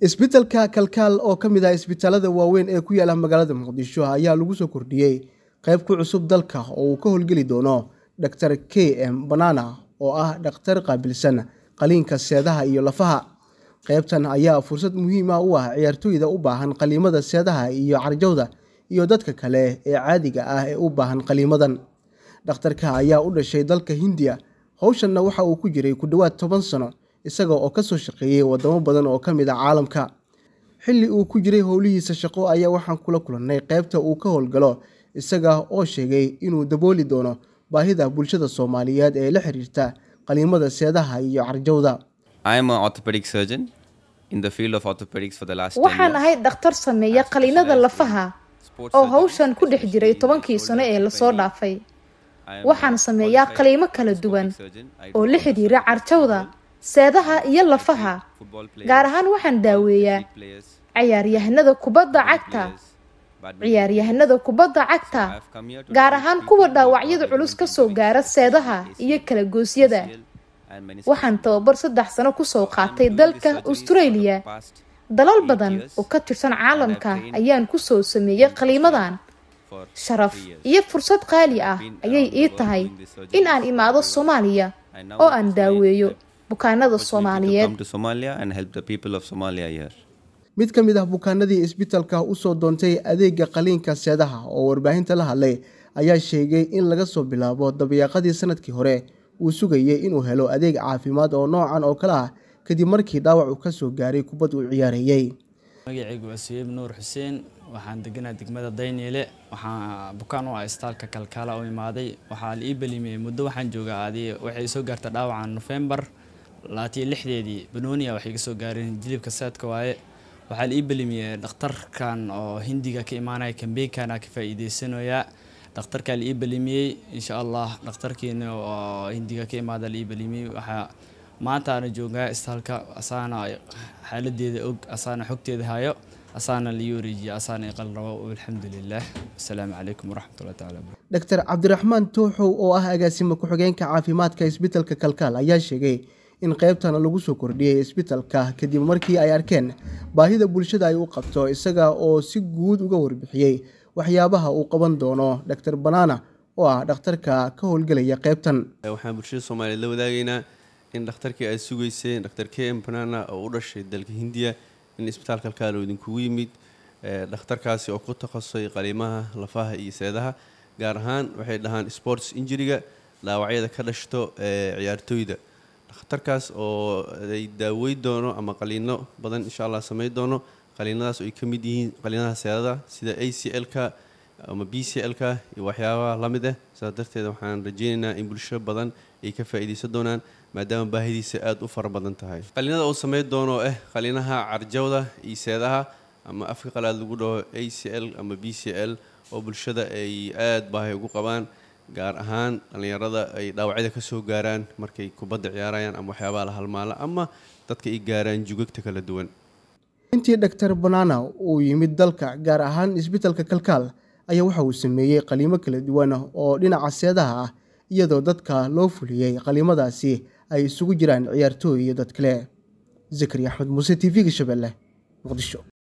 isbitalka kalkaal oo ka mid ah isbitaalada waaweyn ee ku yaala ah magaalada muqdisho ayaa lagu soo kordhiyey qayb ku cusub dalka oo uu ka howlgeli doono dr k m banana oo ah dhakhtar qaabilsan qaliinka seedaha iyo lafaha qaybtan ayaa fursad muhiima ah u ah ciyaartooyda u baahan qaliimada seedaha iyo carjowda iyo dadka kale ee caadiga ah ee u baahan qaliimadan dhakhtarka ayaa u dhashay dalka hindiya howshanna waxa uu ku jiray ku dhowaad toban sano isaga oo ka soo shaqeeyey waddamo badan oo ka mid a ah caalamka xilli uu ku jiray howlihiisa shaqo ayaa waxaan kula kulannay qaybta uu ka howlgalo isaga oo sheegay inuu dabooli doono baahida bulshada soomaaliyeed ee la xiriirta qaliimada seedaha iyo carjawda waxaan ahay dhakhtar sameeya qaliinada lafaha oo hawshan ku dhex jiray tobankii sano ee lasoo dhaafay waxaan sameeyaa qaliimo kala duwan oo la xidhiira carjowda seedaha iyo lafaha gaar ahaan waxaan daaweeyaa ciyaaryahanada kubadda cagta ciyaaryahanada kubadda cagta gaar ahaan kuwa dhaawacyada culus ka soo gaara seedaha iyo kala goosyada waxaan tababar saddex sano kusoo qaatay dalka austraeliya dalal badan oo ka tirsan caalamka ayaan kusoo sameeyay qaliimadan sharaf iyo fursad qaali ah ayay ii tahay in aan imaado soomaaliya oo aan daaweeyo bukaanada soomaaliyeed mid ka mid ah bukaanadii isbitalka usoo doontay adeega qaliinka seedaha oo warbaahinta la hadlay ayaa sheegay in laga soo bilaabo dabayaaqadii sanadkii hore uu sugayay inuu helo adeeg caafimaad oo noocan oo kale ah kadib markii dhaawac uu ka soo gaaray kubad uu ciyaareeyey magacaygu cusuyeb nuur xuseen waxaan deganaa degmada dayniile waxaa bukaan u ah istaalka kalkaala u imaaday waxaa la ii belimiyey muddo waxaan joogaa adi waxay soo gaarta dhaawacan nofembar labaataiyo lixdeedii banoonia waxay kasoo gaareen jilibka saadka waaye waxaa la ii belimiyey dhakhtarkan oo hindiga ka imaanaya kambeynkaana ka faa-iideysanayaa dhakhtarkaa la ii belimiyey insha allah dhakhtarkiina oo hindiga ka imaada la ii belimiyey waxaa maanta joogaa istaalka asaana xaaladeeda og asaana xogteeda hayo asaana lai wareejiye asaana iqal rabo alxamdulilah asalaamu calaykum waraxmatullah taala dhaktar cabdiraxmaan tuuxow oo ah agaasimo ku-xigeenka caafimaadka isbitalka kalkaal ayaa sheegay in qaybtana lagu soo kordhiyey isbitalka kadib markii ay arkeen baahida bulshada ay u qabto isaga oo si guud uga warbixiyey waxyaabaha uu qaban doono dhaktar banana oo ah dhakhtarka ka howlgelaya qaybtan waxaan bulshada soomaaliyeed la wadaagaynaa in dhakhtarkii aad sugayseen dr k m banana oo u dhashay dalka hindiya in isbitaalka alkaalo idinkugu yimid eh, dhakhtarkaasi oo ku takhasusay qaliimaha lafaha iyo seedaha gaar ahaan waxay dhahaan sports injuriga dhaawacyada ka dhashto ee eh, ciyaartooyda khatarkaas oo ay daaweyn doono ama qaliino badan insha allah samayn doono qaliinadaas oo ay ka mid yihiin qaliinadaha seedada sida a c l-ka ama b c l-ka iyo waxyaabaha la mid ah saas darteed waxaan rajeynaynaa in bulsho badan ay ka faa'iidaysan doonaan maadaama baahidiisa aada u fara badan tahay qaliinada uu samayn doono oo ah eh, qaliinaha carjawda iyo seedaha ama afka qalaad lagu dhaho a c l ama b c l oo bulshada ay aada baahi ugu qabaan gaar ahaan dhallinyarada ay dhaawacyada ka soo gaaraan markay kubadda ciyaarayaan ama waxyaabaha la halmaala ama dadka ay gaaraan jugagta kala duwan intii dhaktar banana uu yimid dalka gaar ahaan isbitalka kalkaal ayaa waxa uu sameeyey qaliimo kala duwan oo dhinaca seedaha ah iyadoo dadka loo fuliyey qaliimadaasi ay isugu jiraan ciyaartooy iyo dad kale zakari axmed muuse t v-ga shabeelle muqdisho